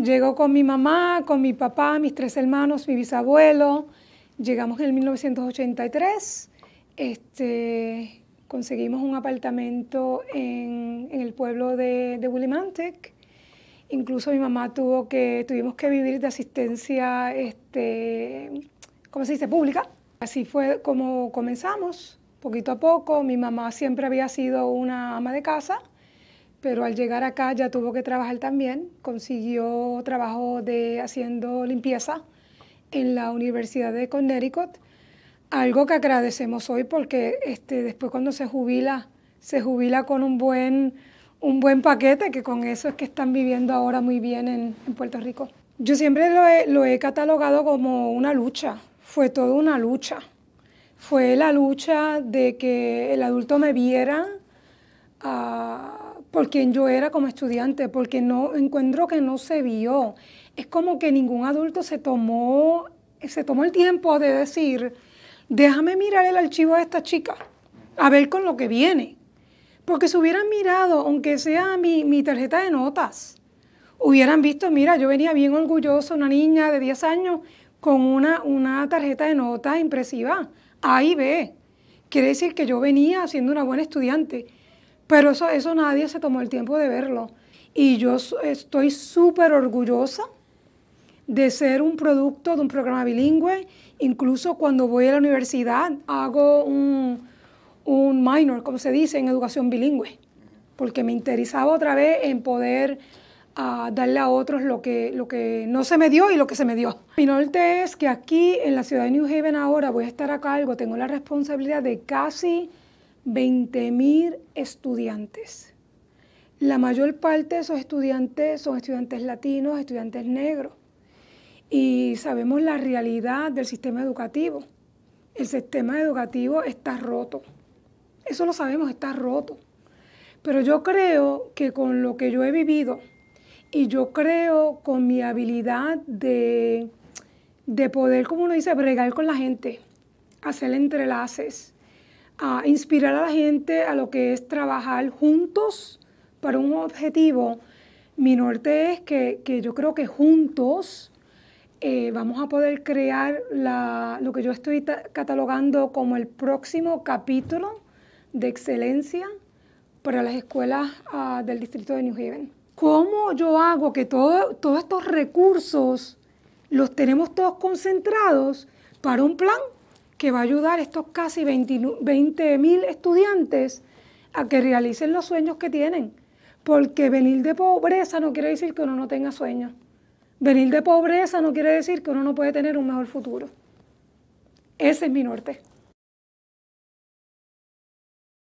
Llegó con mi mamá, con mi papá, mis tres hermanos, mi bisabuelo. Llegamos en el 1983. Este, conseguimos un apartamento en, el pueblo de, de Incluso mi mamá tuvo que, tuvimos que vivir de asistencia, este, se dice?, pública. Así fue como comenzamos, poquito a poco. Mi mamá siempre había sido una ama de casa pero al llegar acá ya tuvo que trabajar también, consiguió trabajo de haciendo limpieza en la Universidad de Connecticut, algo que agradecemos hoy porque este, después cuando se jubila, se jubila con un buen, un buen paquete, que con eso es que están viviendo ahora muy bien en, Puerto Rico. Yo siempre lo he, lo he catalogado como una lucha, fue toda una lucha. Fue la lucha de que el adulto me viera, a por quien yo era como estudiante, porque no encuentro que no se vio. Es como que ningún adulto se tomó, se tomó el tiempo de decir, déjame mirar el archivo de esta chica, a ver con lo que viene. Porque si hubieran mirado, aunque sea mi, mi tarjeta de notas, hubieran visto, mira, yo venía bien orgullosa, una niña de 10 años, con una, una tarjeta de notas impresiva, A y B. Quiere decir que yo venía siendo una buena estudiante. Pero eso, eso nadie se tomó el tiempo de verlo. Y yo estoy súper orgullosa de ser un producto de un programa bilingüe. Incluso cuando voy a la universidad hago un, minor, como se dice, en educación bilingüe, porque me interesaba otra vez en poder ah, darle a otros lo que, lo que no se me dio y lo que se me dio. Mi norte es que aquí en la ciudad de New Haven ahora voy a estar a cargo, tengo la responsabilidad de casi 20.000 estudiantes. La mayor parte de esos estudiantes son estudiantes latinos, estudiantes negros. Y sabemos la realidad del sistema educativo. El sistema educativo está roto. Eso lo sabemos, está roto. Pero yo creo que con lo que yo he vivido y yo creo con mi habilidad de, de poder, como uno dice, bregar con la gente, hacer entrelaces, a inspirar a la gente a lo que es trabajar juntos para un objetivo. Mi norte es que, yo creo que juntos eh, vamos a poder crear lo que yo estoy catalogando como el próximo capítulo de excelencia para las escuelas ah, del distrito de New Haven. ¿Cómo yo hago que todos estos recursos los tenemos todos concentrados para un plan que va a ayudar a estos casi 20.000 mil estudiantes a que realicen los sueños que tienen. Porque venir de pobreza no quiere decir que uno no tenga sueños. Venir de pobreza no quiere decir que uno no puede tener un mejor futuro. Ese es mi norte.